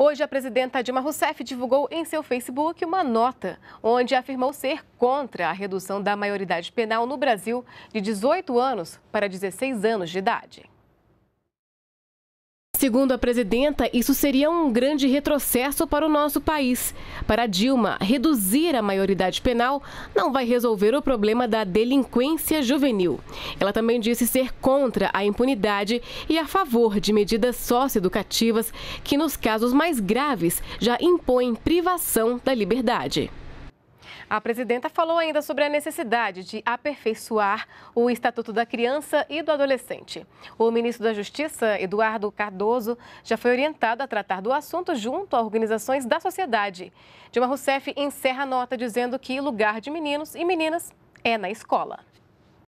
Hoje, a presidenta Dilma Rousseff divulgou em seu Facebook uma nota onde afirmou ser contra a redução da maioridade penal no Brasil de 18 anos para 16 anos de idade. Segundo a presidenta, isso seria um grande retrocesso para o nosso país. Para Dilma, reduzir a maioridade penal não vai resolver o problema da delinquência juvenil. Ela também disse ser contra a impunidade e a favor de medidas socioeducativas que, nos casos mais graves, já impõem privação da liberdade. A presidenta falou ainda sobre a necessidade de aperfeiçoar o Estatuto da Criança e do Adolescente. O ministro da Justiça, Eduardo Cardoso, já foi orientado a tratar do assunto junto a organizações da sociedade. Dilma Rousseff encerra a nota dizendo que lugar de meninos e meninas é na escola.